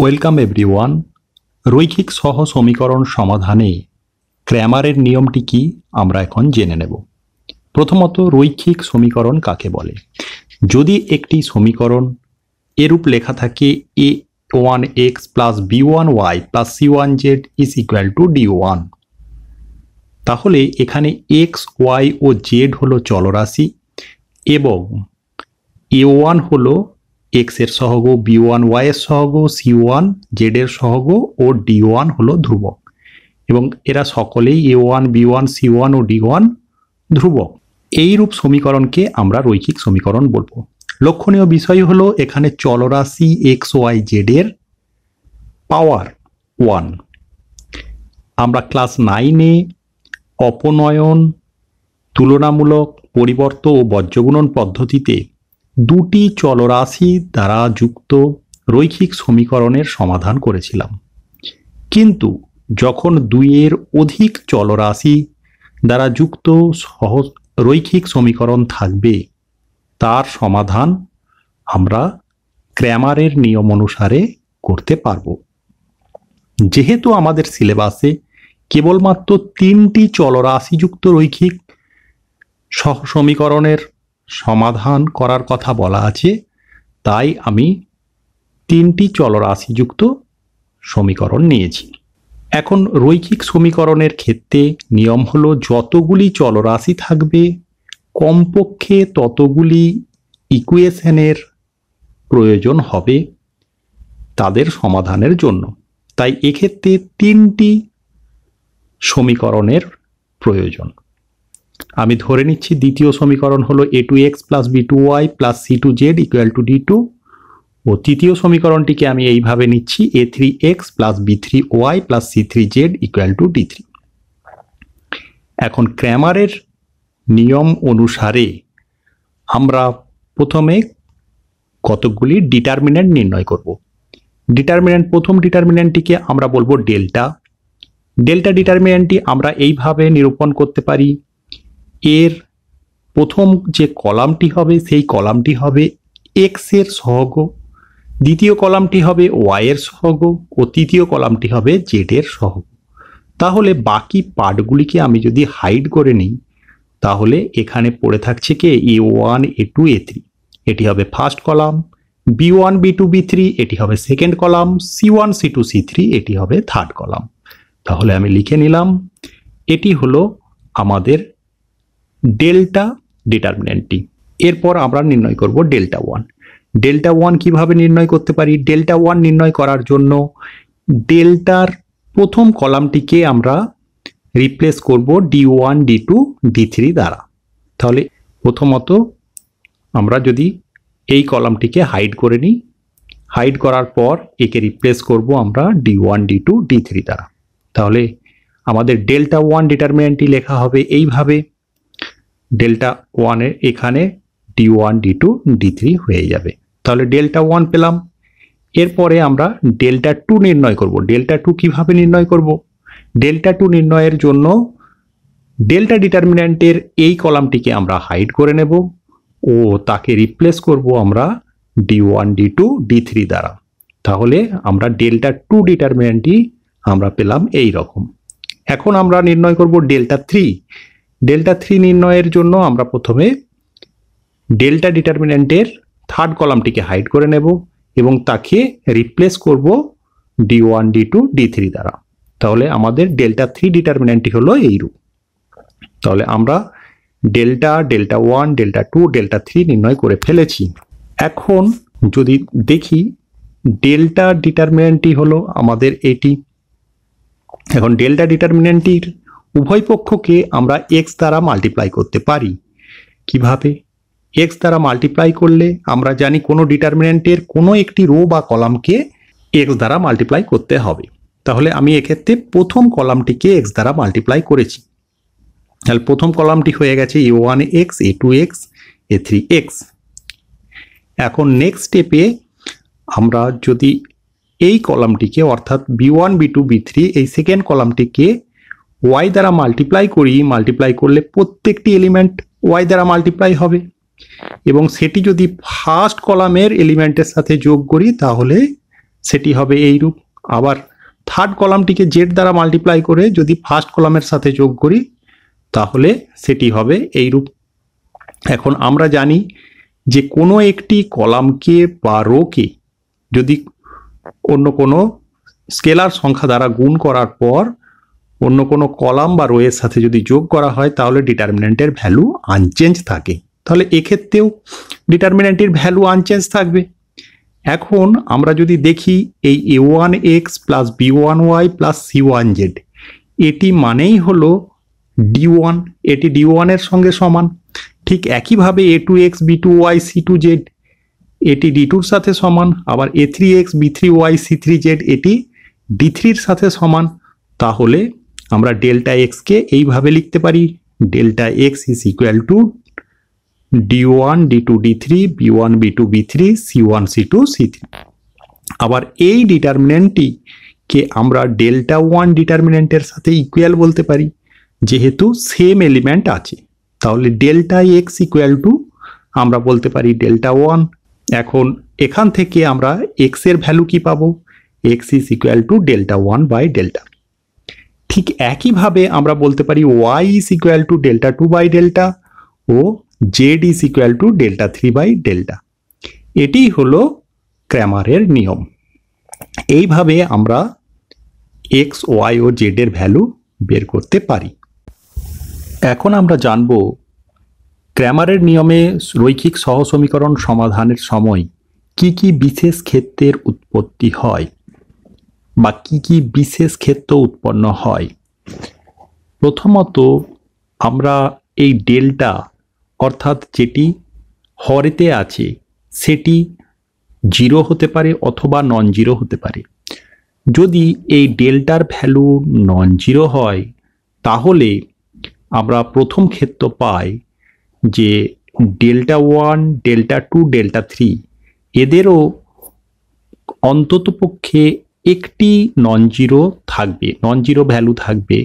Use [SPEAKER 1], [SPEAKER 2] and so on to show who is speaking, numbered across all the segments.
[SPEAKER 1] Welcome everyone রৈখিক সহ সমীকরণ সমাধানে ক্র্যামারের নিয়মটি কি আমরা এখন জেনে নেব প্রথমত রৈখিক সমীকরণ কাকে বলে যদি একটি সমীকরণ এরূপ লেখা থাকে a one x plus b one y plus c one z is equal to d one তাহলে এখানে এক্স ওয়াই ও জেড হলো চলরাশি এবং এ ওয়ান হলো এক্স এর সহগ বি ওয়ান ওয়াই এর সহগ সি ওয়ান জেড এর সহগ ও ডি ওয়ান হল ধ্রুবক এবং এরা সকলেই a one b one c one ও ডি ওয়ান ধ্রুবক এইরূপ সমীকরণকে আমরা রৈখিক সমীকরণ বলবো লক্ষণীয় বিষয় হলো এখানে চলরাশি এক্স ওয়াই জেডের পাওয়ার ওয়ান আমরা ক্লাস নাইনে অপনয়ন তুলনামূলক পরিবর্ত ও বজ্রগুণন পদ্ধতিতে দুটি চলরাশি দ্বারা যুক্ত রৈখিক সমীকরণের সমাধান করেছিলাম কিন্তু যখন দুইয়ের অধিক চলরাশি দ্বারা যুক্ত সহজ রৈখিক সমীকরণ থাকবে তার সমাধান আমরা ক্র্যামারের নিয়ম অনুসারে করতে পারব যেহেতু আমাদের সিলেবাসে কেবলমাত্র তিনটি চলরাশিযুক্ত রৈখিক সহ সমীকরণের সমাধান করার কথা বলা আছে তাই আমি তিনটি চলরাশিযুক্ত সমীকরণ নিয়েছি এখন রৈখিক সমীকরণের ক্ষেত্রে নিয়ম হল যতগুলি চলরাশি থাকবে কমপক্ষে ততগুলি ইকুয়েশনের প্রয়োজন হবে তাদের সমাধানের জন্য তাই এক্ষেত্রে তিনটি সমীকরণের প্রয়োজন আমি ধরে নিচ্ছি দ্বিতীয় সমীকরণ হলো a two x plus b two y plus c two z equal to d two ও তৃতীয় সমীকরণটিকে আমি এইভাবে নিচ্ছি a three x plus b three y plus c three z equal to d three এখন ক্র্যামারের নিয়ম অনুসারে আমরা প্রথমে কতকগুলি ডিটারমিনেন্ট নির্ণয় করব ডিটারমিনেন্ট প্রথম ডিটারমিনেন্টটিকে আমরা বলবো ডেল্টা ডেল্টা ডিটারমিনেন্টটি আমরা এইভাবে নিরূপণ করতে পারি এর প্রথম যে কলামটি হবে সেই কলামটি হবে এক্সের সহগ দ্বিতীয় কলামটি হবে ওয়াইয়ের সহগ ও তৃতীয় কলামটি হবে জেডের সহগ তাহলে বাকি পার্টগুলিকে আমি যদি হাইড করে নিই তাহলে এখানে পড়ে থাকছে কে a one a two a three এটি হবে first column b one b two b three এটি হবে second column c one c two c three এটি হবে থার্ড কলাম তাহলে আমি লিখে নিলাম এটি হলো আমাদের ডেল্টা ডিটারমিনেন্টটি এরপর আমরা নির্ণয় করব ডেল্টা ওয়ান ডেল্টা ওয়ান কীভাবে নির্ণয় করতে পারি ডেল্টা ওয়ান নির্ণয় করার জন্য ডেল্টার প্রথম কলামটিকে আমরা রিপ্লেস করব d one d two d three দ্বারা তাহলে প্রথমত আমরা যদি এই কলামটিকে হাইড করে নিই হাইড করার পর একে রিপ্লেস করব আমরা d one d two d three দ্বারা তাহলে আমাদের ডেল্টা ওয়ান ডিটারমিনেন্টটি লেখা হবে এইভাবে ডেল্টা ওয়ানের এখানে d one d two d three হয়ে যাবে তাহলে ডেল্টা ওয়ান পেলাম এরপরে আমরা ডেল্টা টু নির্ণয় করব ডেল্টা টু কীভাবে নির্ণয় করব ডেল্টা টু নির্ণয়ের জন্য ডেল্টা ডিটারমিন্যান্টের এই কলামটিকে আমরা হাইড করে নেব ও তাকে রিপ্লেস করব আমরা d one d two d three দ্বারা তাহলে আমরা ডেল্টা টু ডিটারমিন্যান্টটি আমরা পেলাম এই রকম এখন আমরা নির্ণয় করব ডেল্টা থ্রি ডেল্টা থ্রি নির্ণয়ের জন্য আমরা প্রথমে ডেল্টা ডিটারমিনেন্টের থার্ড কলামটিকে হাইড করে নেব এবং তাকে রিপ্লেস করব d one d two d three দ্বারা তাহলে আমাদের ডেল্টা থ্রি ডিটারমিনেন্টটি হলো এইরূপ তাহলে আমরা delta delta one delta two delta three নির্ণয় করে ফেলেছি এখন যদি দেখি ডেল্টা ডিটারমিনেন্টটি হলো আমাদের এটি এখন ডেল্টা ডিটারমিনেন্টটির উভয় পক্ষকে আমরা এক্স দ্বারা মাল্টিপ্লাই করতে পারি কিভাবে এক্স দ্বারা মাল্টিপ্লাই করলে আমরা জানি কোনো ডিটারমিনেন্টের কোনো একটি রো বা কলামকে এক্স দ্বারা মাল্টিপ্লাই করতে হবে তাহলে আমি এক্ষেত্রে প্রথম কলামটিকে এক্স দ্বারা মাল্টিপ্লাই করেছি তাহলে প্রথম কলামটি হয়ে গেছে a one x a two x a three x এখন নেক্সট স্টেপে আমরা যদি এই কলামটিকে অর্থাৎ b one b two b three এই সেকেন্ড কলামটিকে ওয়াই দ্বারা মাল্টিপ্লাই করি মাল্টিপ্লাই করলে প্রত্যেকটি এলিমেন্ট ওয়াই দ্বারা মাল্টিপ্লাই হবে এবং সেটি যদি ফার্স্ট কলামের এলিমেন্টের সাথে যোগ করি তাহলে সেটি হবে এই রূপ আবার থার্ড কলামটিকে জেড দ্বারা মাল্টিপ্লাই করে যদি ফার্স্ট কলামের সাথে যোগ করি তাহলে সেটি হবে এই রূপ এখন আমরা জানি যে কোনো একটি কলামকে বা রোকে যদি অন্য কোনো স্কেলার সংখ্যা দ্বারা গুণ করার পর অন্য কোনো কলাম বা রোয়ের সাথে যদি যোগ করা হয় তাহলে ডিটারমিনেন্টের ভ্যালু আনচেঞ্জ থাকে তাহলে এক্ষেত্রেও ডিটারমিনেন্টের ভ্যালু আনচেঞ্জ থাকবে এখন আমরা যদি দেখি এই a one x plus b one y plus c one z এটি মানেই হলো ডি ওয়ান এটি ডি ওয়ানের সঙ্গে সমান ঠিক একইভাবে a two x b two y c two z এটি ডি টুর সাথে সমান আবার a three x b three y c three z এটি ডি থ্রির সাথে সমান তাহলে আমরা ডেল্টা এক্সকে এইভাবে লিখতে পারি delta x is equal to d one d two d three b one b two b three c one c two c three আবার এই ডিটারমিনেন্টটিকে আমরা ডেল্টা ওয়ান ডিটারমিনেন্টের সাথে ইকুয়াল বলতে পারি যেহেতু সেম এলিমেন্ট আছে তাহলে ডেল্টা এক্স ইকুয়াল টু আমরা বলতে পারি ডেল্টা ওয়ান এখন এখান থেকে আমরা এক্সের ভ্যালু কি পাবো x is equal to delta one by delta ঠিক একইভাবে আমরা বলতে পারি y is equal to delta two by delta ও z is equal to delta three by delta এটি হলো ক্র্যামারের নিয়ম এইভাবে আমরা এক্স ওয়াই ও জেডের ভ্যালু বের করতে পারি এখন আমরা জানব ক্র্যামারের নিয়মে রৈখিক সহসমীকরণ সমাধানের সময় কি কি বিশেষ ক্ষেত্রের উৎপত্তি হয় বা কি কি বিশেষ ক্ষেত্র উৎপন্ন হয় প্রথমত আমরা এই ডেল্টা অর্থাৎ যেটি হরেতে আছে সেটি জিরো হতে পারে অথবা নন জিরো হতে পারে যদি এই ডেল্টার ভ্যালু নন জিরো হয় তাহলে আমরা প্রথম ক্ষেত্র পাই যে delta one delta two delta three এদেরও অন্ততপক্ষে একটি নন জিরো থাকবে নন জিরো ভ্যালু থাকবে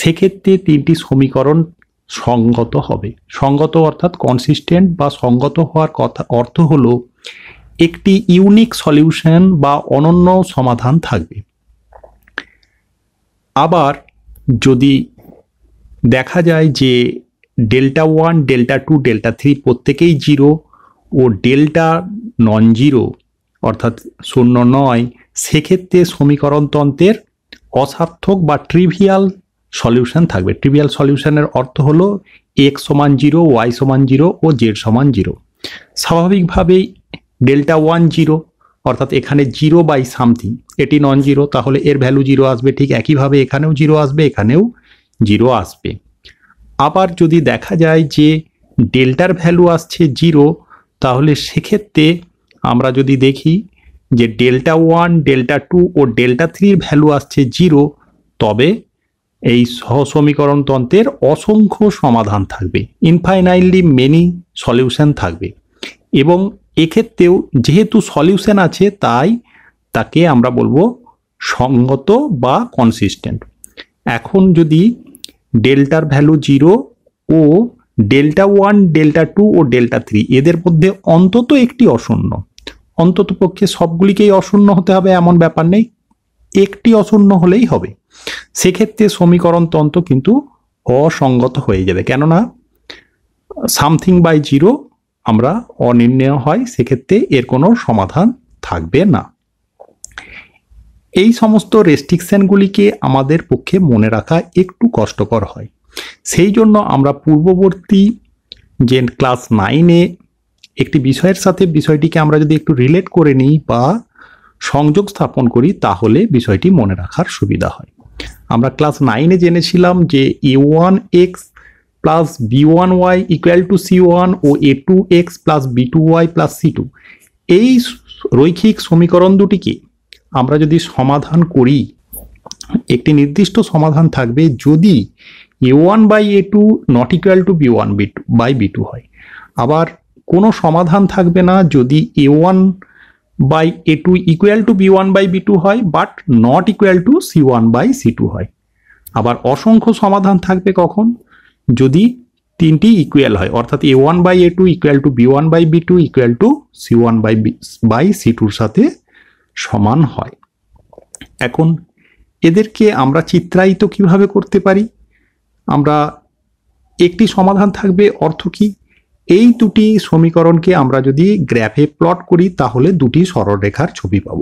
[SPEAKER 1] সেক্ষেত্রে তিনটি সমীকরণ সঙ্গত হবে সঙ্গত অর্থাৎ কনসিস্টেন্ট বা সঙ্গত হওয়ার কথা অর্থ হলো একটি ইউনিক সলিউশন বা অনন্য সমাধান থাকবে আবার যদি দেখা যায় যে delta one delta two delta three প্রত্যেকেই জিরো ও ডেল্টা নন জিরো অর্থাৎ শূন্য নয় সেক্ষেত্রে সমীকরণতন্ত্রের অসার্থক বা ট্রিভিয়াল সলিউশন থাকবে ট্রিভিয়াল সলিউশনের অর্থ হলো এক্স সমান জিরো ওয়াই সমান জিরো ও জেড সমান জিরো স্বাভাবিকভাবেই ডেল্টা ওয়ান জিরো অর্থাৎ এখানে জিরো বাই সামথিং এটি নন জিরো তাহলে এর ভ্যালু জিরো আসবে ঠিক একইভাবে এখানেও জিরো আসবে এখানেও জিরো আসবে আবার যদি দেখা যায় যে ডেল্টার ভ্যালু আসছে জিরো তাহলে সেক্ষেত্রে আমরা যদি দেখি যে ডেল্টা ওয়ান ডেল্টা টু ও ডেল্টা থ্রির ভ্যালু আসছে জিরো তবে এই সহসমীকরণ তন্ত্রের অসংখ্য সমাধান থাকবে ইনফাইনাইটলি মেনি সলিউশন থাকবে এবং এক্ষেত্রেও যেহেতু সলিউশন আছে তাই তাকে আমরা বলবো সঙ্গত বা কনসিস্টেন্ট এখন যদি ডেল্টার ভ্যালু জিরো ও ডেল্টা ওয়ান ডেল্টা টু ও ডেল্টা থ্রি এদের মধ্যে অন্তত একটি অশূন্য অন্তত পক্ষে সবগুলিকেই অশূন্য হতে হবে এমন ব্যাপার নেই একটি অশূন্য হলেই হবে সেক্ষেত্রে সমীকরণ তন্ত্র কিন্তু অসঙ্গত হয়ে যাবে কেননা সামথিং বাই জিরো আমরা অনির্ণয় হয় সেক্ষেত্রে এর কোনো সমাধান থাকবে না এই সমস্ত রেস্ট্রিকশানগুলিকে আমাদের পক্ষে মনে রাখা একটু কষ্টকর হয় সেই জন্য আমরা পূর্ববর্তী যে ক্লাস নাইনে একটি বিষয়ের সাথে বিষয়টিকে আমরা যদি একটু রিলেট করে নিই বা সংযোগ স্থাপন করি তাহলে বিষয়টি মনে রাখার সুবিধা হয় আমরা ক্লাস নাইনে জেনেছিলাম যে a one x plus b one y equal to c one ও a two x plus b two y plus c two এই রৈখিক সমীকরণ দুটিকে আমরা যদি সমাধান করি একটি নির্দিষ্ট সমাধান থাকবে যদি a one by a two not equal to b one b two by b two হয় আবার কোনো সমাধান থাকবে না যদি a one by a two equal to b one by b two হয় but not equal to c one by c two হয় আবার অসংখ্য সমাধান থাকবে কখন যদি তিনটি ইকুয়াল হয় অর্থাৎ a one by a two equal to b one by b two equal to c one by b by c টুর সাথে সমান হয় এখন এদেরকে আমরা চিত্রায়িত কিভাবে করতে পারি আমরা একটি সমাধান থাকবে অর্থ কী এই দুটি সমীকরণকে আমরা যদি গ্র্যাফে প্লট করি তাহলে দুটি সরলরেখার ছবি পাব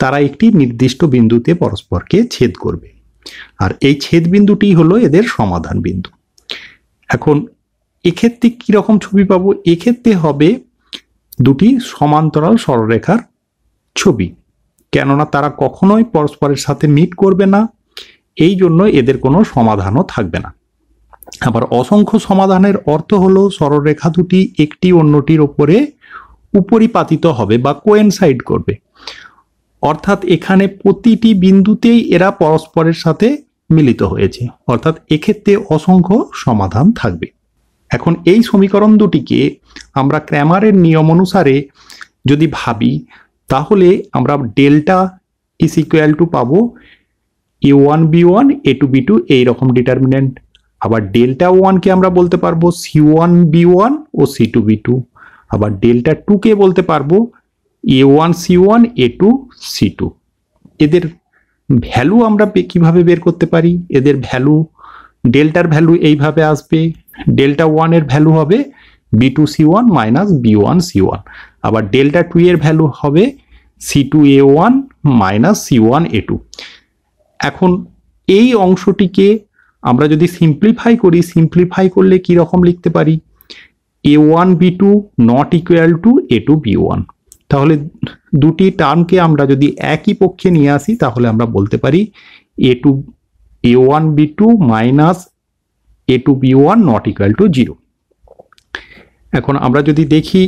[SPEAKER 1] তারা একটি নির্দিষ্ট বিন্দুতে পরস্পরকে ছেদ করবে আর এই ছেদ বিন্দুটি হলো এদের সমাধান বিন্দু এখন এক্ষেত্রে কীরকম ছবি পাবো এক্ষেত্রে হবে দুটি সমান্তরাল সরলরেখার ছবি কেননা তারা কখনোই পরস্পরের সাথে মিট করবে না এই জন্য এদের কোনো সমাধানও থাকবে না আবার অসংখ্য সমাধানের অর্থ হলো সরলরেখা দুটি একটি অন্যটির ওপরে উপরিপাতিত হবে বা কোয়েনসাইড করবে অর্থাৎ এখানে প্রতিটি বিন্দুতেই এরা পরস্পরের সাথে মিলিত হয়েছে অর্থাৎ এক্ষেত্রে অসংখ্য সমাধান থাকবে এখন এই সমীকরণ দুটিকে আমরা ক্র্যামারের নিয়ম অনুসারে যদি ভাবি তাহলে আমরা ডেল্টা ইস ইকুয়াল টু পাবো a one b one a two b two এইরকম ডিটারমিনেন্ট আবার ডেল্টা ওয়ানকে আমরা বলতে পারবো সি ওয়ান বি ওয়ান ও সি টু বি টু আবার ডেল্টা টুকে বলতে পারবো a one c one a two c two এদের ভ্যালু আমরা কিভাবে বের করতে পারি এদের ভ্যালু ডেল্টার ভ্যালু এইভাবে আসবে ডেল্টা ওয়ানের ভ্যালু হবে b two c one minus b one c one আবার ডেল্টা টু এর ভ্যালু হবে c two a one minus c one a two এখন এই অংশটিকে আমরা যদি সিম্পলিফাই করি সিম্পলিফাই করলে কি রকম লিখতে পারি a one b two not equal to a two b one তাহলে দুটি টার্মকে আমরা যদি একই পক্ষে নিয়ে আসি তাহলে আমরা বলতে পারি a two a one b two minus a two b one not equal to zero এখন আমরা যদি দেখি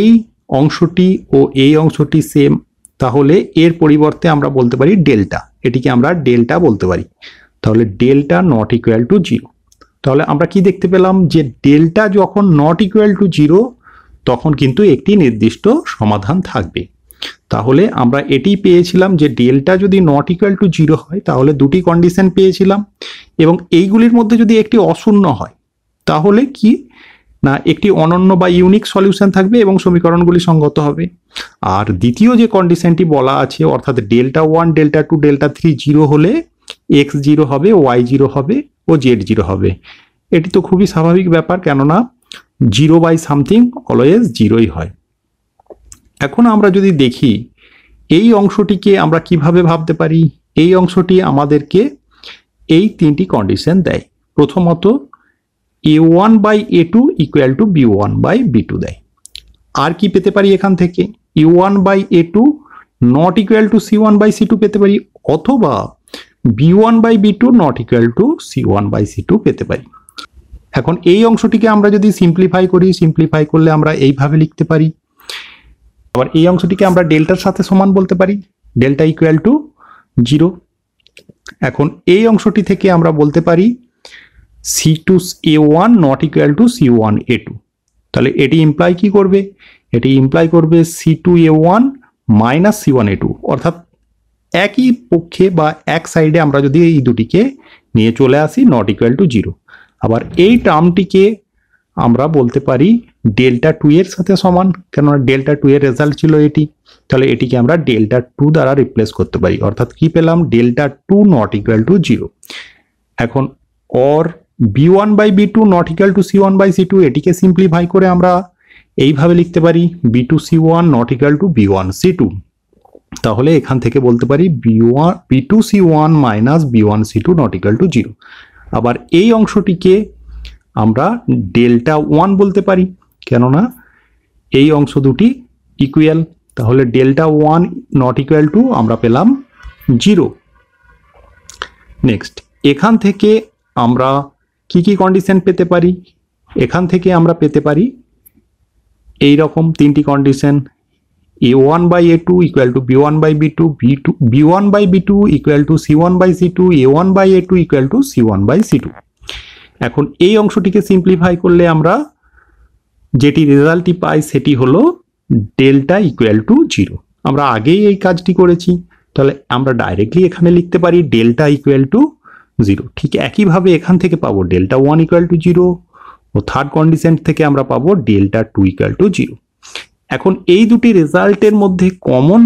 [SPEAKER 1] এই অংশটি ও এই অংশটি সেম তাহলে এর পরিবর্তে আমরা বলতে পারি ডেল্টা এটিকে আমরা ডেল্টা বলতে পারি তাহলে delta not equal to zero তাহলে আমরা কি দেখতে পেলাম যে ডেলটা যখন নট ইকুয়াল টু জিরো তখন কিন্তু একটি নির্দিষ্ট সমাধান থাকবে তাহলে আমরা এটি পেয়েছিলাম যে ডেলটা যদি নট ইকুয়াল টু জিরো হয় তাহলে দুটি কন্ডিশন পেয়েছিলাম এবং এইগুলির মধ্যে যদি একটি অশূন্য হয় তাহলে কি না একটি অনন্য বা ইউনিক সলিউশন থাকবে এবং সমীকরণগুলি সঙ্গত হবে আর দ্বিতীয় যে কন্ডিশনটি বলা আছে অর্থাৎ delta one delta two delta three zero হলে এক্স জিরো হবে ওয়াই জিরো হবে ও জেড জিরো হবে এটি তো খুবই স্বাভাবিক ব্যাপার কেননা জিরো বাই সামথিং অলওয়েজ জিরোই হয় এখন আমরা যদি দেখি এই অংশটিকে আমরা কিভাবে ভাবতে পারি এই অংশটি আমাদেরকে এই তিনটি কন্ডিশন দেয় প্রথমত a one by a two equal to b one by b two দেয় আর কি পেতে পারি এখান থেকে a one by a two not equal to c one by c two পেতে পারি অথবা b one by b two not equal to c one by c two পেতে পারি এখন এই অংশটিকে আমরা যদি সিম্পলিফাই করি সিম্পলিফাই করলে আমরা এইভাবে লিখতে পারি আবার এই অংশটিকে আমরা ডেল্টার সাথে সমান বলতে পারি ডেল্টা ইকুয়াল টু জিরো এখন এই অংশটি থেকে আমরা বলতে পারি c two a one not equal to c one a two তাহলে এটি ইমপ্লাই কি করবে এটি ইমপ্লাই করবে c two a one minus c one a two অর্থাৎ একই পক্ষে বা এক সাইডে আমরা যদি এই দুটিকে নিয়ে চলে আসি নট ইকুয়াল টু জিরো আবার এই টার্মটিকে আমরা বলতে পারি ডেল্টা টু এর সাথে সমান কেননা ডেল্টা টু এর রেজাল্ট ছিল এটি তাহলে এটিকে আমরা ডেল্টা টু দ্বারা রিপ্লেস করতে পারি অর্থাৎ কি পেলাম delta two not equal to zero এখন or b one by b two not equal to c one by c two এটিকে সিম্পলিফাই করে আমরা এইভাবে লিখতে পারি b two c one not equal to b one c two তাহলে এখান থেকে বলতে পারি b one b two c one minus b one c two not equal to zero আবার এই অংশটিকে আমরা ডেল্টা ওয়ান বলতে পারি কেননা এই অংশ দুটি ইকুয়াল তাহলে delta one not equal to আমরা পেলাম জিরো নেক্সট এখান থেকে আমরা কি কি কন্ডিশন পেতে পারি এখান থেকে আমরা পেতে পারি এই রকম তিনটি condition a one by a two equal to b one by b two b two b one by b two equal to c one by c two a one by a two equal to c one by c two এখন এই অংশটিকে simplify করলে আমরা যেটি রেজাল্টটি পাই সেটি হলো delta equal to zero আমরা আগেই এই কাজটি করেছি তাহলে আমরা ডাইরেক্টলি এখানে লিখতে পারি ডেল্টা ইকুয়াল টু জিরো ঠিক একইভাবে এখান থেকে পাবো delta one equal to zero ও থার্ড কন্ডিশন থেকে আমরা পাবো delta two equal to zero এখন এই দুটি রেজাল্টের মধ্যে কমন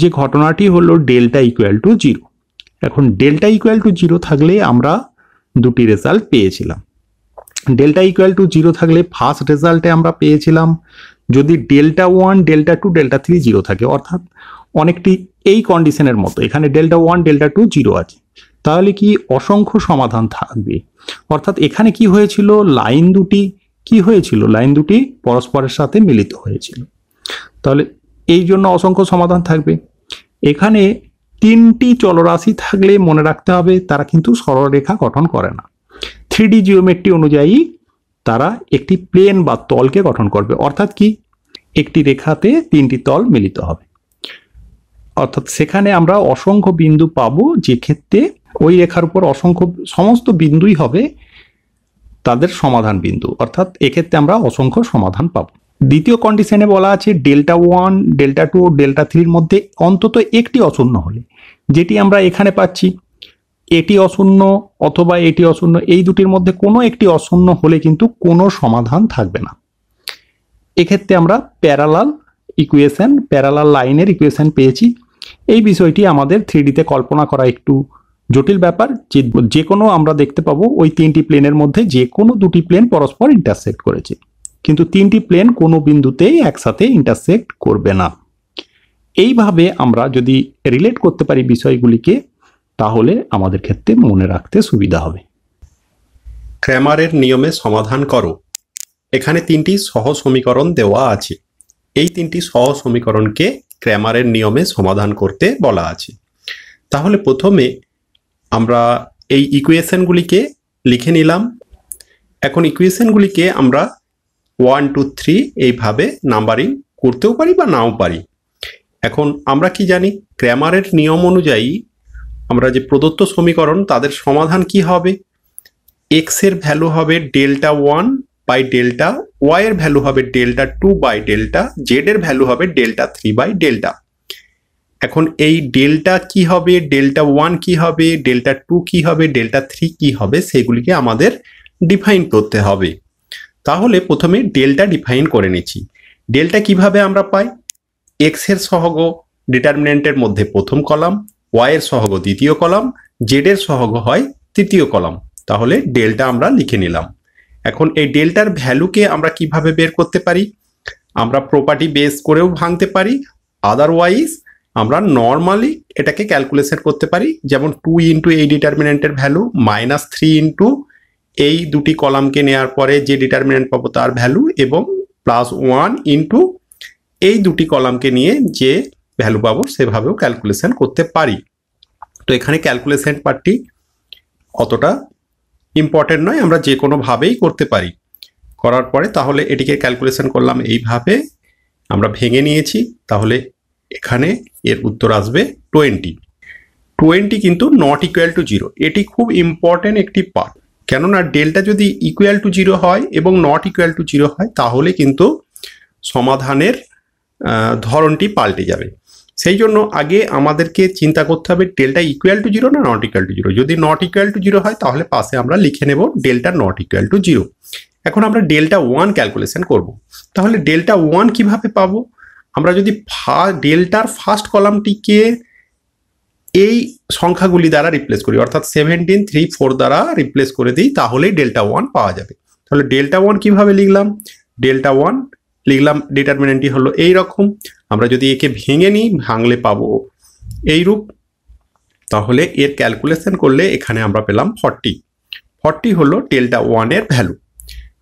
[SPEAKER 1] যে ঘটনাটি হলো ডেল্টা ইকুয়াল টু জিরো এখন ডেল্টা ইকুয়াল টু জিরো থাকলে আমরা দুটি রেজাল্ট পেয়েছিলাম ডেল্টা ইকুয়াল টু জিরো থাকলে ফার্স্ট রেজাল্টে আমরা পেয়েছিলাম যদি delta one delta two delta three zero থাকে অর্থাৎ অনেকটি এই কন্ডিশনের মতো এখানে delta one delta two zero আছে তাহলে কি অসংখ্য সমাধান থাকবে অর্থাৎ এখানে কি হয়েছিল লাইন দুটি কি হয়েছিল লাইন দুটি পরস্পরের সাথে মিলিত হয়েছিল তাহলে এই জন্য অসংখ্য সমাধান থাকবে এখানে তিনটি চলরাশি থাকলে মনে রাখতে হবে তারা কিন্তু সরলরেখা গঠন করে না থ্রি জিওমেট্রি অনুযায়ী তারা একটি প্লেন বা তলকে গঠন করবে অর্থাৎ কি একটি রেখাতে তিনটি তল মিলিত হবে অর্থাৎ সেখানে আমরা অসংখ্য বিন্দু পাবো যে ক্ষেত্রে ওই রেখার উপর অসংখ্য সমস্ত বিন্দুই হবে তাদের সমাধান বিন্দু অর্থাৎ এক্ষেত্রে আমরা অসংখ্য সমাধান পাব দ্বিতীয় কন্ডিশনে বলা আছে delta one delta two delta থ্রির মধ্যে অন্তত একটি অশূন্য হলে যেটি আমরা এখানে পাচ্ছি এটি অশূন্য অথবা এটি অশূন্য এই দুটির মধ্যে কোনো একটি অশূন্য হলে কিন্তু কোনো সমাধান থাকবে না এক্ষেত্রে আমরা প্যারালাল ইকুয়েশন প্যারালাল লাইনের ইকুয়েশন পেয়েছি এই বিষয়টি আমাদের থ্রিডিতে কল্পনা করা একটু জটিল ব্যাপার যে কোনো আমরা দেখতে পাবো ওই তিনটি প্লেনের মধ্যে যে কোনো দুটি প্লেন পরস্পর ইন্টারসেক্ট করেছে কিন্তু তিনটি প্লেন কোনো বিন্দুতেই একসাথে ইন্টারসেক্ট করবে না এইভাবে আমরা যদি রিলেট করতে পারি বিষয়গুলিকে তাহলে আমাদের ক্ষেত্রে মনে রাখতে সুবিধা হবে ক্র্যামারের নিয়মে সমাধান করো এখানে তিনটি সহ সমীকরণ দেওয়া আছে এই তিনটি সহ সমীকরণকে ক্র্যামারের নিয়মে সমাধান করতে বলা আছে তাহলে প্রথমে আমরা এই ইকুয়েশনগুলিকে লিখে নিলাম এখন ইকুয়েশনগুলিকে আমরা ওয়ান টু থ্রি এইভাবে নাম্বারিং করতেও পারি বা নাও পারি এখন আমরা কি জানি ক্র্যামারের নিয়ম অনুযায়ী আমরা যে প্রদত্ত সমীকরণ তাদের সমাধান কি হবে এক্সের ভ্যালু হবে delta one by delta y এর ভ্যালু হবে ডেল্টা টু বাই ডেল্টা জেডের ভ্যালু হবে ডেল্টা থ্রি বাই ডেল্টা এখন এই ডেল্টা কি হবে ডেল্টা ওয়ান কি হবে ডেল্টা টু কি হবে ডেল্টা থ্রি কি হবে সেগুলিকে আমাদের ডিফাইন করতে হবে তাহলে প্রথমে ডেল্টা ডিফাইন করে নিচ্ছি ডেল্টা কিভাবে আমরা পাই এক্সের সহগ ডিটারমিনেন্টের মধ্যে প্রথম কলাম ওয়াইয়ের সহগ দ্বিতীয় কলাম জেডের সহগ হয় তৃতীয় কলাম তাহলে ডেল্টা আমরা লিখে নিলাম এখন এই ডেল্টার ভ্যালুকে আমরা কিভাবে বের করতে পারি আমরা প্রপার্টি বেস করেও ভাঙতে পারি আদারওয়াইজ আমরা নর্মালি এটাকে ক্যালকুলেশন করতে পারি যেমন টু ইন্টু এই ডিটারমিনেন্টের ভ্যালু মাইনাস থ্রি ইন্টু এই দুটি কলামকে নেওয়ার পরে যে ডিটারমিনেন্ট পাবো তার ভ্যালু এবং প্লাস ওয়ান ইন্টু এই দুটি কলামকে নিয়ে যে ভ্যালু পাবো সেভাবেও ক্যালকুলেশন করতে পারি তো এখানে ক্যালকুলেশন পার্টটি অতটা ইম্পর্টেন্ট নয় আমরা যে কোনোভাবেই করতে পারি করার পরে তাহলে এটিকে ক্যালকুলেশন করলাম এইভাবে আমরা ভেঙে নিয়েছি তাহলে এখানে এর উত্তর আসবে টোয়েন্টি টোয়েন্টি কিন্তু নট ইকুয়াল টু জিরো এটি খুব ইম্পর্টেন্ট একটি পার্ট কেননা ডেল্টা যদি ইকুয়াল টু জিরো হয় এবং নট ইকুয়াল টু জিরো হয় তাহলে কিন্তু সমাধানের ধরনটি পাল্টে যাবে সেই জন্য আগে আমাদেরকে চিন্তা করতে হবে ডেল্টা ইকুয়াল টু জিরো না নট ইকুয়াল টু জিরো যদি নট ইকুয়াল টু জিরো হয় তাহলে পাশে আমরা লিখে নেব delta not equal to zero এখন আমরা ডেল্টা ওয়ান ক্যালকুলেশন করব তাহলে ডেল্টা ওয়ান কীভাবে পাবো আমরা যদি ফা ডেল্টার ফার্স্ট কলামটিকে এই সংখ্যাগুলি দ্বারা রিপ্লেস করি অর্থাৎ সেভেন্টিন থ্রি ফোর দ্বারা রিপ্লেস করে দিই তাহলেই ডেল্টা ওয়ান পাওয়া যাবে তাহলে ডেল্টা ওয়ান কীভাবে লিখলাম ডেল্টা ওয়ান লিখলাম ডিটারমিনেন্টটি হলো এই রকম আমরা যদি একে ভেঙে নিই ভাঙলে পাবো এই রূপ তাহলে এর ক্যালকুলেশন করলে এখানে আমরা পেলাম ফর্টি ফর্টি হলো ডেল্টা ওয়ানের ভ্যালু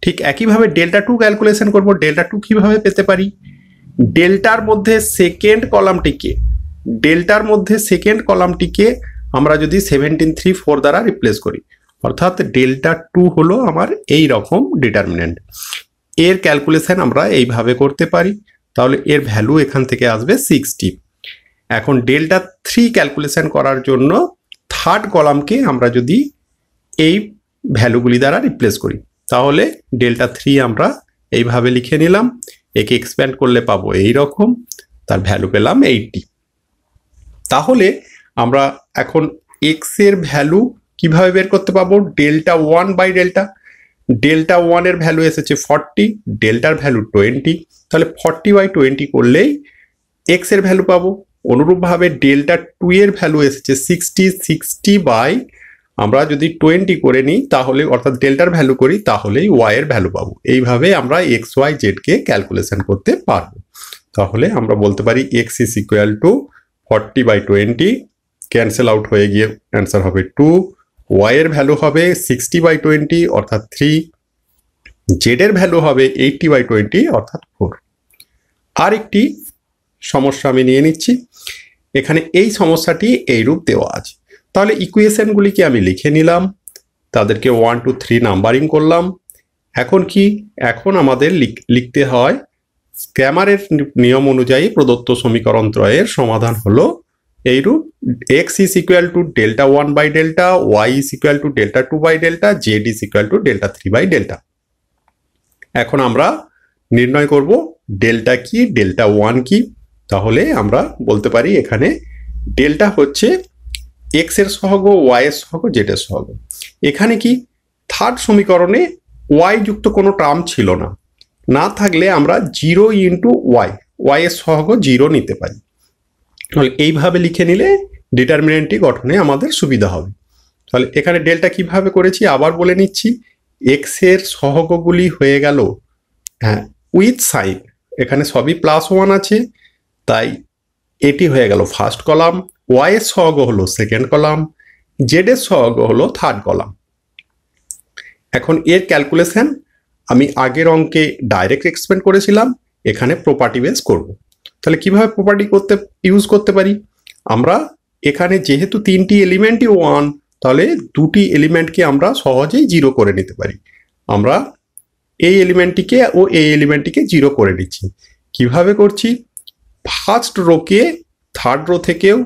[SPEAKER 1] ঠিক একইভাবে ডেল্টা টু ক্যালকুলেশন করব ডেল্টা টু কীভাবে পেতে পারি ডেল্টার মধ্যে সেকেন্ড কলামটিকে ডেল্টার মধ্যে সেকেন্ড কলামটিকে আমরা যদি সেভেন্টিন থ্রি ফোর দ্বারা রিপ্লেস করি অর্থাৎ ডেল্টা টু হলো আমার এই রকম ডিটারমিনেন্ট এর ক্যালকুলেশন আমরা এইভাবে করতে পারি তাহলে এর ভ্যালু এখান থেকে আসবে সিক্সটি এখন ডেল্টা থ্রি ক্যালকুলেশন করার জন্য থার্ড কলামকে আমরা যদি এই ভ্যালুগুলি দ্বারা রিপ্লেস করি তাহলে ডেল্টা থ্রি আমরা এইভাবে লিখে নিলাম একে এক্সপ্যান্ড করলে পাবো এই রকম তার ভ্যালু পেলাম এইটটি তাহলে আমরা এখন এক্স এর ভ্যালু কিভাবে বের করতে পাবো delta one by delta delta ওয়ানের ভ্যালু এসেছে ফর্টি ডেল্টার ভ্যালু টোয়েন্টি তাহলে ফর্টি বাই টোয়েন্টি করলেই এক্স এর ভ্যালু পাবো অনুরূপভাবে ডেল্টা টু এর ভ্যালু এসেছে সিক্সটি সিক্সটি বাই আমরা যদি টোয়েন্টি করে নিই তাহলে অর্থাৎ ডেল্টার ভ্যালু করি তাহলেই ওয়াই এর ভ্যালু পাবো এইভাবে আমরা এক্স ওয়াই জেডকে ক্যালকুলেশন করতে পারবো তাহলে আমরা বলতে পারি x is equal to forty by twenty cancel out হয়ে গিয়ে অ্যান্সার হবে টু ওয়াই এর ভ্যালু হবে সিক্সটি বাই টোয়েন্টি অর্থাৎ থ্রি জেডের ভ্যালু হবে এইটটি বাই টোয়েন্টি অর্থাৎ ফোর আরেকটি সমস্যা আমি নিয়ে নিচ্ছি এখানে এই সমস্যাটি এইরূপ দেওয়া আছে তাহলে ইকুয়েশনগুলিকে আমি লিখে নিলাম তাদেরকে ওয়ান টু থ্রি নাম্বারিং করলাম এখন কি এখন আমাদের লিখতে হয় ক্র্যামারের নিয়ম অনুযায়ী প্রদত্ত সমীকরণ ত্রয়ের সমাধান হলো এইরূপ x is equal to delta one by delta y is equal to delta two by delta z is equal to delta three by delta এখন আমরা নির্ণয় করব ডেল্টা কি ডেল্টা ওয়ান কি তাহলে আমরা বলতে পারি এখানে ডেল্টা হচ্ছে এক্স এর সহগ ওয়াই এর সহগ জেড এর সহগ এখানে কি থার্ড সমীকরণে ওয়াই যুক্ত কোনো টার্ম ছিল না না থাকলে আমরা জিরো ইন্টু ওয়াই ওয়াই এর সহগ জিরো নিতে পারি তাহলে এইভাবে লিখে নিলে ডিটারমিনেন্টটি গঠনে আমাদের সুবিধা হবে তাহলে এখানে ডেলটা কিভাবে করেছি আবার বলে নিচ্ছি এক্সের সহগগুলি হয়ে গেল হ্যাঁ উইথ সাইন এখানে সবই প্লাস ওয়ান আছে তাই এটি হয়ে গেল ফার্স্ট কলাম ওয়াই এর সহগ হলো সেকেন্ড কলাম জেড এর সহগ হলো থার্ড কলাম এখন এর ক্যালকুলেশন আমি আগের অঙ্কে ডাইরেক্ট এক্সপেন্ড করেছিলাম এখানে প্রপার্টি বেস করব। তাহলে কিভাবে প্রপার্টি করতে ইউজ করতে পারি আমরা এখানে যেহেতু তিনটি এলিমেন্টই ওয়ান তাহলে দুটি এলিমেন্টকে আমরা সহজেই জিরো করে নিতে পারি আমরা এই এলিমেন্টটিকে ও এই এলিমেন্টটিকে জিরো করে নিচ্ছি কিভাবে করছি ফার্স্ট রোকে থার্ড রো থেকেও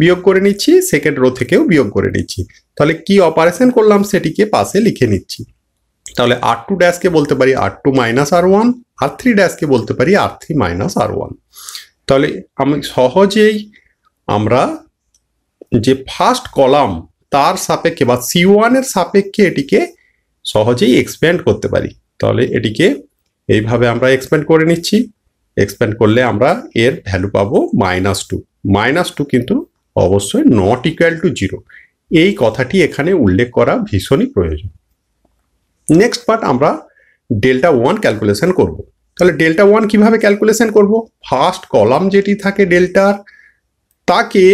[SPEAKER 1] বিয়োগ করে নিচ্ছি সেকেন্ড রো থেকেও বিয়োগ করে নিচ্ছি তাহলে কি অপারেশন করলাম সেটিকে পাশে লিখে নিচ্ছি তাহলে আর টু ড্যাশকে বলতে পারি R two minus R one R three ড্যাশকে বলতে পারি R three minus R one তাহলে আমি সহজেই আমরা যে ফার্স্ট কলাম তার সাপেক্ষে বা সি ওয়ানের সাপেক্ষে এটিকে সহজেই এক্সপ্যান্ড করতে পারি তাহলে এটিকে এইভাবে আমরা এক্সপ্যান্ড করে নিচ্ছি এক্সপ্যান্ড করলে আমরা এর ভ্যালু পাবো মাইনাস টু মাইনাস টু কিন্তু অবশ্যই নট ইকুয়াল টু জিরো এই কথাটি এখানে উল্লেখ করা ভীষণই প্রয়োজন নেক্সট পার্ট আমরা ডেল্টা ওয়ান ক্যালকুলেশন করব তাহলে ডেল্টা ওয়ান কীভাবে ক্যালকুলেশন করব ফার্স্ট কলাম যেটি থাকে ডেল্টার তাকে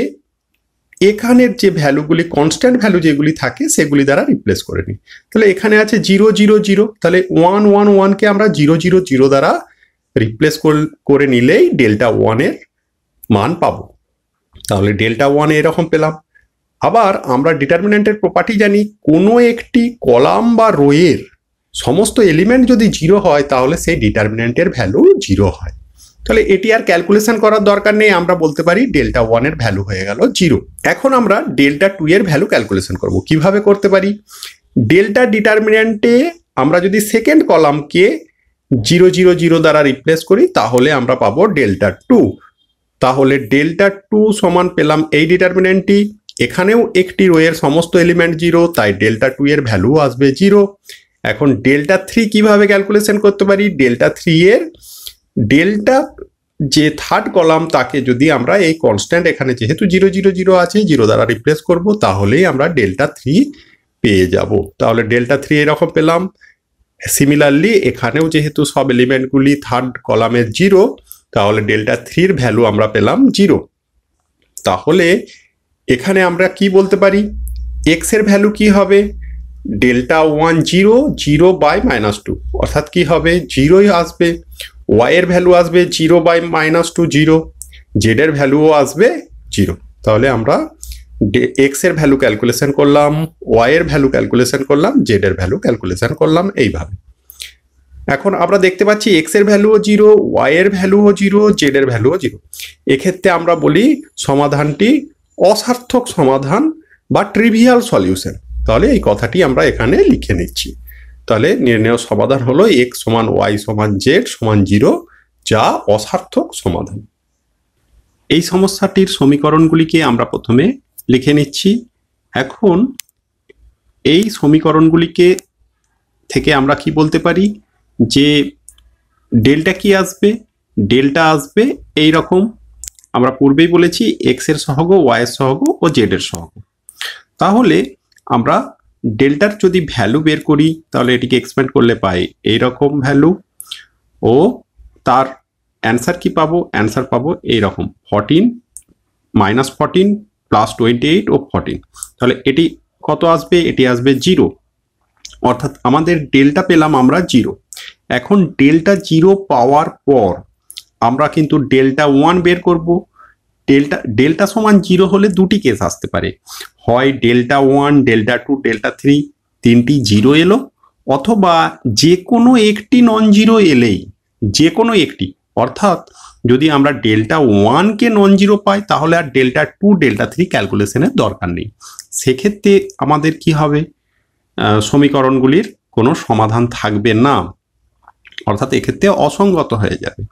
[SPEAKER 1] এখানের যে ভ্যালুগুলি কনস্ট্যান্ট ভ্যালু যেগুলি থাকে সেগুলি দ্বারা রিপ্লেস করে নিই তাহলে এখানে আছে জিরো জিরো জিরো তাহলে ওয়ান ওয়ান ওয়ানকে আমরা জিরো জিরো জিরো দ্বারা রিপ্লেস করে নিলেই ডেল্টা ওয়ানের মান পাবো তাহলে ডেল্টা ওয়ান এরকম পেলাম আবার আমরা ডিটারমিনেন্টের প্রপার্টি জানি কোনো একটি কলাম বা রোয়ের সমস্ত এলিমেন্ট যদি জিরো হয় তাহলে সেই ডিটারমিনেন্টের ভ্যালু জিরো হয় তাহলে এটি আর ক্যালকুলেশন করার দরকার নেই আমরা বলতে পারি ডেল্টা ওয়ানের ভ্যালু হয়ে গেল জিরো এখন আমরা ডেল্টা টু এর ভ্যালু ক্যালকুলেশন করব কিভাবে করতে পারি ডেল্টা ডিটারমিনেন্টে আমরা যদি সেকেন্ড কলামকে জিরো জিরো জিরো দ্বারা রিপ্লেস করি তাহলে আমরা পাবো ডেল্টা টু তাহলে ডেল্টা টু সমান পেলাম এই ডিটারমিনেন্টটি এখানেও একটি রোয়ের সমস্ত এলিমেন্ট জিরো তাই ডেল্টা টু এর ভ্যালু আসবে জিরো এখন ডেল্টা থ্রি কীভাবে ক্যালকুলেশন করতে পারি ডেল্টা থ্রি এর ডেল্টা যে থার্ড কলাম তাকে যদি আমরা এই কনস্ট্যান্ট এখানে যেহেতু জিরো জিরো জিরো আছে জিরো দ্বারা রিপ্লেস করব তাহলেই আমরা ডেল্টা থ্রি পেয়ে যাব তাহলে ডেল্টা থ্রি এরকম পেলাম সিমিলারলি এখানেও যেহেতু সব এলিমেন্টগুলি থার্ড কলামের জিরো তাহলে ডেল্টা থ্রির ভ্যালু আমরা পেলাম জিরো তাহলে এখানে আমরা কি বলতে পারি এক্সের ভ্যালু কি হবে delta one zero zero by minus two অর্থাৎ কী হবে জিরোই আসবে ওয়াইয়ের ভ্যালু আসবে zero by minus two zero জেডের ভ্যালুও আসবে জিরো তাহলে আমরা এক্সের ভ্যালু ক্যালকুলেশন করলাম ওয়াইয়ের ভ্যালু ক্যালকুলেশন করলাম জেডের ভ্যালু ক্যালকুলেশন করলাম এইভাবে এখন আমরা দেখতে পাচ্ছি এক্স এর ভ্যালুও জিরো ওয়াই এর ভ্যালুও জিরো জেড এর ভ্যালুও জিরো এক্ষেত্রে আমরা বলি সমাধানটি অসার্থক সমাধান বা ট্রিভিয়াল সলিউশন তাহলে এই কথাটি আমরা এখানে লিখে নিচ্ছি তাহলে নির্ণয় সমাধান হলো এক্স সমান ওয়াই সমান জেড সমান জিরো যা অসার্থক সমাধান এই সমস্যাটির সমীকরণগুলিকে আমরা প্রথমে লিখে নিচ্ছি এখন এই সমীকরণগুলিকে থেকে আমরা কি বলতে পারি যে ডেলটা কি আসবে ডেলটা আসবে এই রকম আমরা পূর্বেই বলেছি এক্স এর সহগ ওয়াই এর সহগ ও জেড এর সহগ তাহলে আমরা ডেল্টার যদি ভ্যালু বের করি তাহলে এটিকে এক্সপ্যান্ড করলে পাই এই রকম ভ্যালু ও তার অ্যান্সার কি পাবো অ্যান্সার পাবো এই রকম fourteen minus fourteen plus twenty eight ও ফর্টিন তাহলে এটি কত আসবে এটি আসবে জিরো অর্থাৎ আমাদের ডেল্টা পেলাম আমরা জিরো এখন ডেল্টা জিরো পাওয়ার পর আমরা কিন্তু ডেল্টা ওয়ান বের করব ডেল্টা ডেল্টা সমান জিরো হলে দুটি কেস আসতে পারে হয় delta one delta two delta three তিনটি জিরো এলো অথবা যে কোনো একটি নন জিরো এলেই যে কোনো একটি অর্থাৎ যদি আমরা ডেল্টা ওয়ানকে নন জিরো পাই তাহলে আর ডেল্টা টু ডেল্টা থ্রি ক্যালকুলেশনের দরকার নেই সেক্ষেত্রে আমাদের কি হবে সমীকরণগুলির কোনো সমাধান থাকবে না অর্থাৎ এক্ষেত্রে অসঙ্গত হয়ে যাবে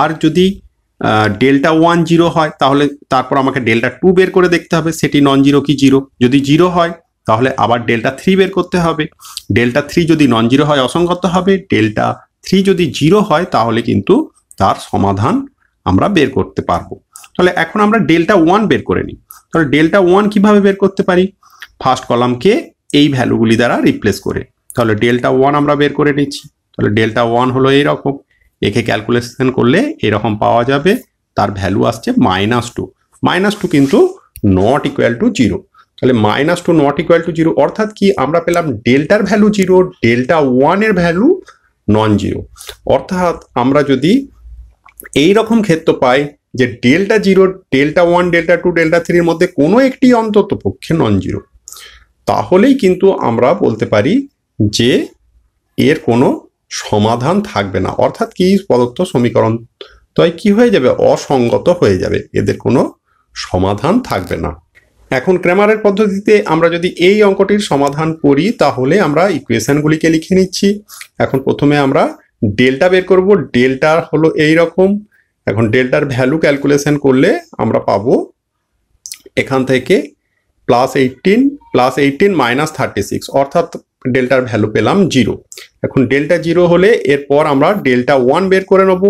[SPEAKER 1] আর যদি ডেল্টা ওয়ান জিরো হয় তাহলে তারপর আমাকে ডেল্টা টু বের করে দেখতে হবে সেটি নন জিরো কি জিরো যদি জিরো হয় তাহলে আবার ডেল্টা থ্রি বের করতে হবে ডেল্টা থ্রি যদি নন জিরো হয় অসঙ্গত হবে ডেল্টা থ্রি যদি জিরো হয় তাহলে কিন্তু তার সমাধান আমরা বের করতে পারবো তাহলে এখন আমরা ডেল্টা ওয়ান বের করে নিই তাহলে ডেল্টা ওয়ান কীভাবে বের করতে পারি ফার্স্ট কলামকে এই ভ্যালুগুলি দ্বারা রিপ্লেস করে তাহলে ডেল্টা ওয়ান আমরা বের করে নিচ্ছি তাহলে ডেল্টা ওয়ান হলো এইরকম একে ক্যালকুলেশন করলে এরকম পাওয়া যাবে তার ভ্যালু আসছে মাইনাস টু মাইনাস টু কিন্তু নট ইকুয়াল টু জিরো তাহলে minus two not equal to zero অর্থাৎ কি আমরা পেলাম ডেল্টার ভ্যালু জিরো ডেল্টা ওয়ানের ভ্যালু নন জিরো অর্থাৎ আমরা যদি এই রকম ক্ষেত্র পাই যে delta zero delta one delta two delta থ্রির মধ্যে কোনো একটি অন্তত পক্ষে নন জিরো তাহলেই কিন্তু আমরা বলতে পারি যে এর কোনো সমাধান থাকবে না অর্থাৎ কি প্রদত্ত সমীকরণ তাই কি হয়ে যাবে অসঙ্গত হয়ে যাবে এদের কোনো সমাধান থাকবে না এখন ক্র্যামারের পদ্ধতিতে আমরা যদি এই অঙ্কটির সমাধান করি তাহলে আমরা ইকুয়েশানগুলিকে লিখে নিচ্ছি এখন প্রথমে আমরা ডেল্টা বের করব ডেল্টা হলো এই রকম এখন ডেল্টার ভ্যালু ক্যালকুলেশন করলে আমরা পাব এখান থেকে plus eighteen plus eighteen minus thirty six অর্থাৎ ডেল্টার ভ্যালু পেলাম জিরো এখন ডেল্টা জিরো হলে এরপর আমরা ডেল্টা ওয়ান বের করে নেব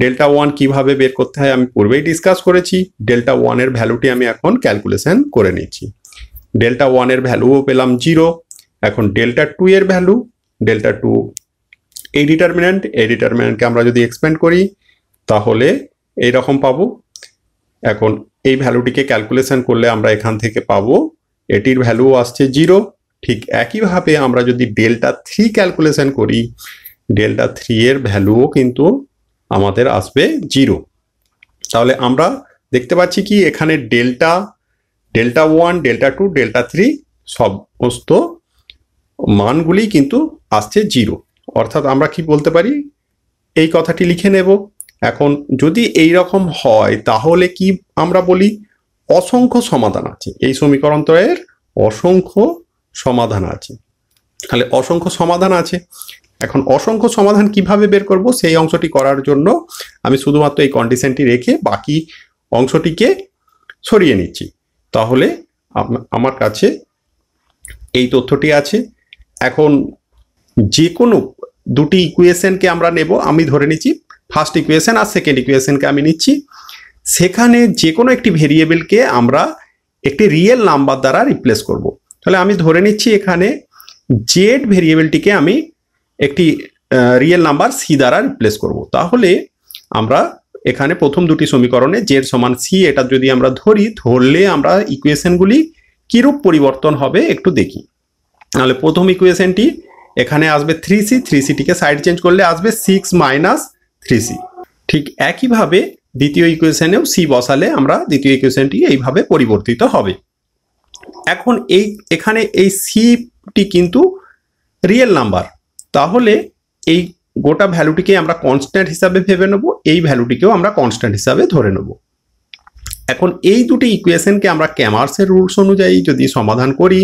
[SPEAKER 1] ডেল্টা ওয়ান কীভাবে বের করতে হয় আমি পূর্বেই ডিসকাস করেছি ডেল্টা ওয়ানের ভ্যালুটি আমি এখন ক্যালকুলেশন করে নিচ্ছি ডেল্টা ওয়ানের ভ্যালুও পেলাম জিরো এখন ডেল্টা টু এর ভ্যালু ডেল্টা টু এই ডিটারমিনেন্ট এই ডিটারমিনেন্টকে আমরা যদি এক্সপেন্ড করি তাহলে এই রকম পাবো এখন এই ভ্যালুটিকে ক্যালকুলেশন করলে আমরা এখান থেকে পাবো এটির ভ্যালুও আসছে জিরো ঠিক একইভাবে আমরা যদি ডেল্টা থ্রি ক্যালকুলেশন করি ডেল্টা থ্রি এর ভ্যালুও কিন্তু আমাদের আসবে জিরো তাহলে আমরা দেখতে পাচ্ছি কি এখানে delta delta one delta two delta three সমস্ত মানগুলি কিন্তু আসছে জিরো অর্থাৎ আমরা কি বলতে পারি এই কথাটি লিখে নেব এখন যদি এই রকম হয় তাহলে কি আমরা বলি অসংখ্য সমাধান আছে এই সমীকরণ সমীকরণত্রয়ের অসংখ্য সমাধান আছে তাহলে অসংখ্য সমাধান আছে এখন অসংখ্য সমাধান কিভাবে বের করব সেই অংশটি করার জন্য আমি শুধুমাত্র এই কন্ডিশনটি রেখে বাকি অংশটিকে সরিয়ে নিচ্ছি তাহলে আমার কাছে এই তথ্যটি আছে এখন যে কোনো দুটি ইকুয়েশনকে আমরা নেব আমি ধরে নিচ্ছি ফার্স্ট ইকুয়েশন আর সেকেন্ড ইকুয়েশনকে আমি নিচ্ছি সেখানে যে কোনো একটি ভেরিয়েবলকে আমরা একটি রিয়েল নাম্বার দ্বারা রিপ্লেস করবো তাহলে আমি ধরে নিচ্ছি এখানে জেড ভেরিয়েবলটিকে আমি একটি রিয়েল নাম্বার সি দ্বারা রিপ্লেস করব তাহলে আমরা এখানে প্রথম দুটি সমীকরণে জেড সমান সি এটা যদি আমরা ধরি ধরলে আমরা ইকুয়েশনগুলি কীরূপ পরিবর্তন হবে একটু দেখি তাহলে প্রথম ইকুয়েশনটি এখানে আসবে থ্রি সি থ্রি সিটিকে সাইড চেঞ্জ করলে আসবে সিক্স মাইনাস থ্রি সি ঠিক একইভাবে দ্বিতীয় ইকুয়েশনেও সি বসালে আমরা দ্বিতীয় ইকুয়েশনটি এইভাবে পরিবর্তিত হবে এখন এই এখানে এই সিটি কিন্তু রিয়েল নাম্বার তাহলে এই গোটা ভ্যালুটিকে আমরা কনস্ট্যান্ট হিসাবে ভেবে নেব এই ভ্যালুটিকেও আমরা কনস্ট্যান্ট হিসাবে ধরে নেব এখন এই দুটি ইকুয়েশনকে আমরা ক্যামার্সের রুলস অনুযায়ী যদি সমাধান করি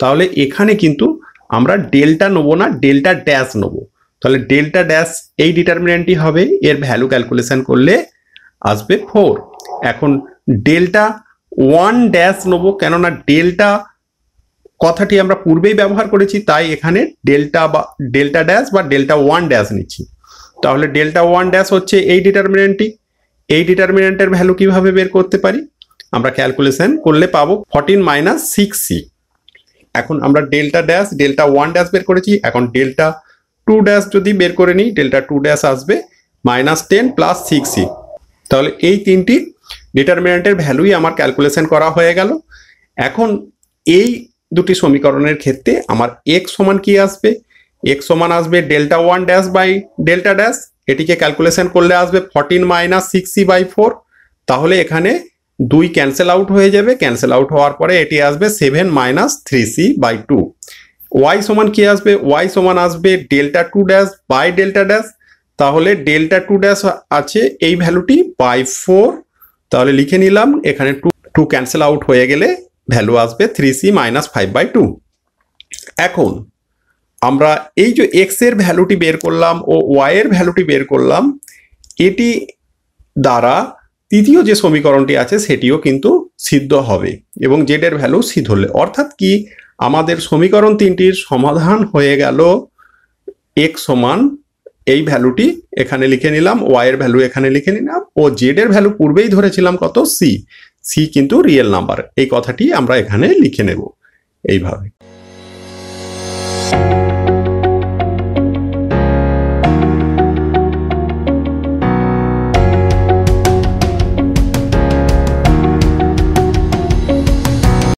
[SPEAKER 1] তাহলে এখানে কিন্তু আমরা ডেল্টা নেবো না ডেল্টা ড্যাশ নেব তাহলে ডেল্টা ড্যাশ এই ডিটারমিনেন্টটি হবে এর ভ্যালু ক্যালকুলেশন করলে আসবে ফোর এখন ডেল্টা ওয়ান ড্যাশ নেবো কেননা ডেল্টা কথাটি আমরা পূর্বেই ব্যবহার করেছি তাই এখানে ডেল্টা বা ডেল্টা ড্যাশ বা ডেল্টা ওয়ান ড্যাশ নিচ্ছি তাহলে ডেল্টা ওয়ান ড্যাশ হচ্ছে এই ডিটারমিনেন্টটি এই ডিটারমিনেন্টের ভ্যালু কিভাবে বের করতে পারি আমরা ক্যালকুলেশন করলে পাবো ফর্টিন মাইনাস সিক্স সি এখন আমরা delta dash delta one dash বের করেছি এখন ডেল্টা টু ড্যাশ যদি বের করে নিই ডেল্টা টু ড্যাশ আসবে minus ten plus six c তাহলে এই তিনটি ডিটারমিনেন্টের ভ্যালুই আমার ক্যালকুলেশন করা হয়ে গেল এখন এই দুটি সমীকরণের ক্ষেত্রে আমার এক্স সমান কি আসবে এক্স সমান আসবে delta one dash by delta dash এটিকে ক্যালকুলেশন করলে আসবে fourteen minus six c by four তাহলে এখানে দুই ক্যান্সেল আউট হয়ে যাবে ক্যান্সেল আউট হওয়ার পরে এটি আসবে seven minus three c by two y সমান কি আসবে ওয়াই সমান আসবে delta two dash by delta dash তাহলে ডেল্টা টু ড্যাশ আছে এই ভ্যালুটি বাই ফোর তাহলে লিখে নিলাম এখানে টু টু ক্যান্সেল আউট হয়ে গেলে ভ্যালু আসবে three c minus five by two এখন আমরা এই যে এক্স এর ভ্যালুটি বের করলাম ও ওয়াই এর ভ্যালুটি বের করলাম এটি দ্বারা তৃতীয় যে সমীকরণটি আছে সেটিও কিন্তু সিদ্ধ হবে এবং জেডের ভ্যালু সিদ্ধ হলে অর্থাৎ কি আমাদের সমীকরণ তিনটির সমাধান হয়ে গেল এক্স সমান এই ভ্যালুটি এখানে লিখে নিলাম ওয়াই এর ভ্যালু এখানে লিখে নিলাম ও জেড এর ভ্যালু পূর্বেই ধরেছিলাম কত সি সি কিন্তু রিয়েল নাম্বার এই কথাটি আমরা এখানে লিখে নেব এইভাবে